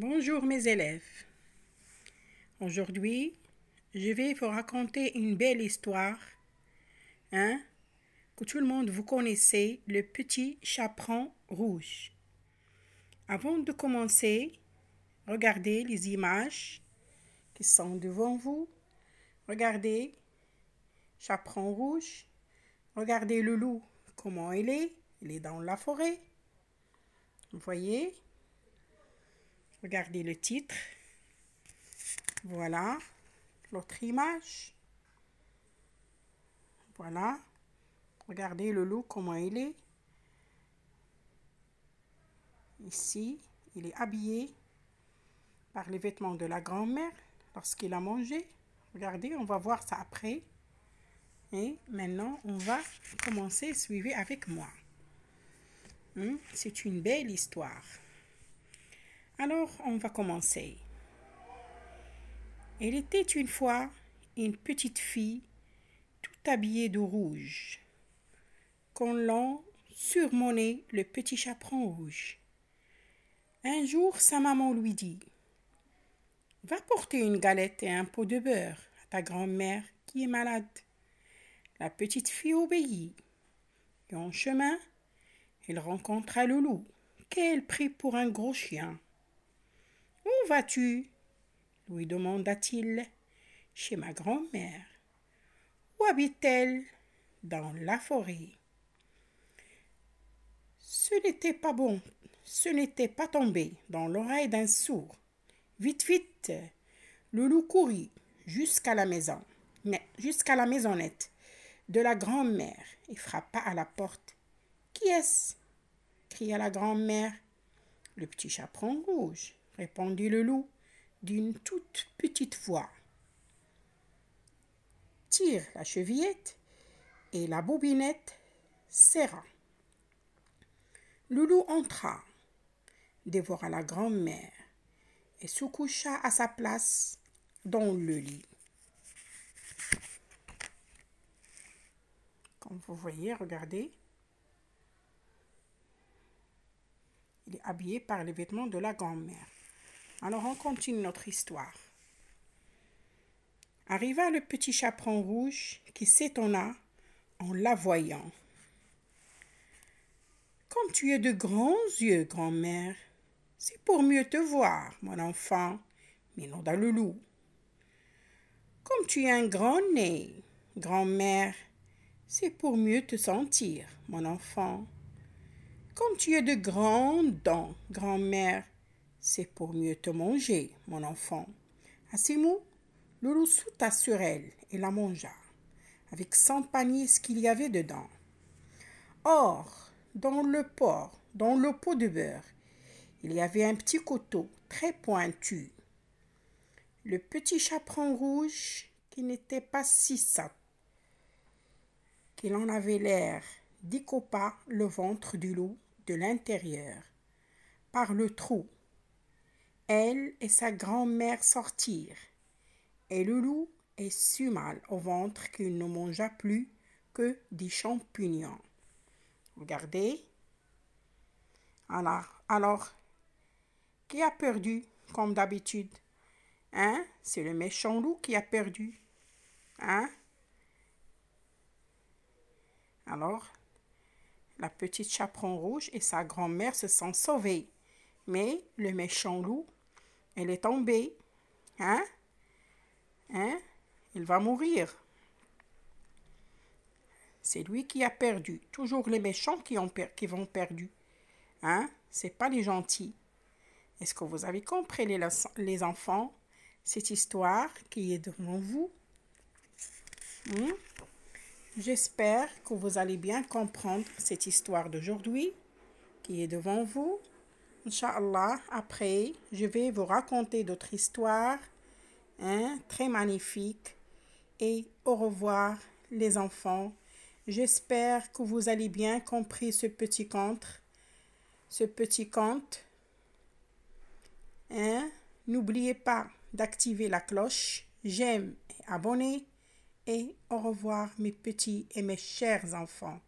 Bonjour mes élèves. Aujourd'hui, je vais vous raconter une belle histoire hein, que tout le monde vous connaissez, le petit chaperon rouge. Avant de commencer, regardez les images qui sont devant vous. Regardez chaperon rouge. Regardez le loup, comment il est. Il est dans la forêt. Vous voyez Regardez le titre. Voilà. L'autre image. Voilà. Regardez le loup, comment il est. Ici, il est habillé par les vêtements de la grand-mère lorsqu'il a mangé. Regardez, on va voir ça après. Et maintenant, on va commencer. Suivez avec moi. Hmm, c'est une belle histoire. Alors, on va commencer. Il était une fois une petite fille tout habillée de rouge, qu'on l'a surmonné le petit chaperon rouge. Un jour, sa maman lui dit Va porter une galette et un pot de beurre à ta grand-mère qui est malade. La petite fille obéit. Et en chemin, elle rencontra le loup, qu'elle prit pour un gros chien vas-tu lui demanda-t-il. Chez ma grand-mère. Où habite-t-elle Dans la forêt. Ce n'était pas bon, ce n'était pas tombé dans l'oreille d'un sourd. Vite, vite, le loup courut jusqu'à la maison, jusqu'à la maisonnette de la grand-mère et frappa à la porte. Qui est-ce cria la grand-mère. Le petit chaperon rouge répondit le loup d'une toute petite voix. Tire la chevillette et la bobinette serra. Le loup entra, dévora la grand-mère et se coucha à sa place dans le lit. Comme vous voyez, regardez, il est habillé par les vêtements de la grand-mère. Alors on continue notre histoire. Arriva le petit chaperon rouge qui s'étonna en la voyant. Comme tu as de grands yeux, grand-mère, c'est pour mieux te voir, mon enfant, mais non dans le loup. Comme tu as un grand nez, grand-mère, c'est pour mieux te sentir, mon enfant. Comme tu as de grands dents, grand-mère, c'est pour mieux te manger, mon enfant. À ces mots, le loup sauta sur elle et la mangea, avec sans paniers ce qu'il y avait dedans. Or, dans le porc, dans le pot de beurre, il y avait un petit coteau très pointu. Le petit chaperon rouge, qui n'était pas si sain, qu'il en avait l'air, décopa le ventre du loup de l'intérieur, par le trou elle et sa grand-mère sortirent, et le loup est si mal au ventre qu'il ne mangea plus que des champignons. Regardez. Alors, alors qui a perdu, comme d'habitude Hein C'est le méchant loup qui a perdu. Hein Alors, la petite chaperon rouge et sa grand-mère se sont sauvées, mais le méchant loup elle est tombée. Hein? Hein? Il va mourir. C'est lui qui a perdu. Toujours les méchants qui, ont per qui vont perdu. Hein? C'est pas les gentils. Est-ce que vous avez compris les, les enfants? Cette histoire qui est devant vous. Hmm? J'espère que vous allez bien comprendre cette histoire d'aujourd'hui qui est devant vous. Inch'Allah, après, je vais vous raconter d'autres histoires hein, très magnifiques. Et au revoir, les enfants. J'espère que vous allez bien compris ce petit conte. Ce petit conte. Hein? N'oubliez pas d'activer la cloche. J'aime et abonnez. Et au revoir, mes petits et mes chers enfants.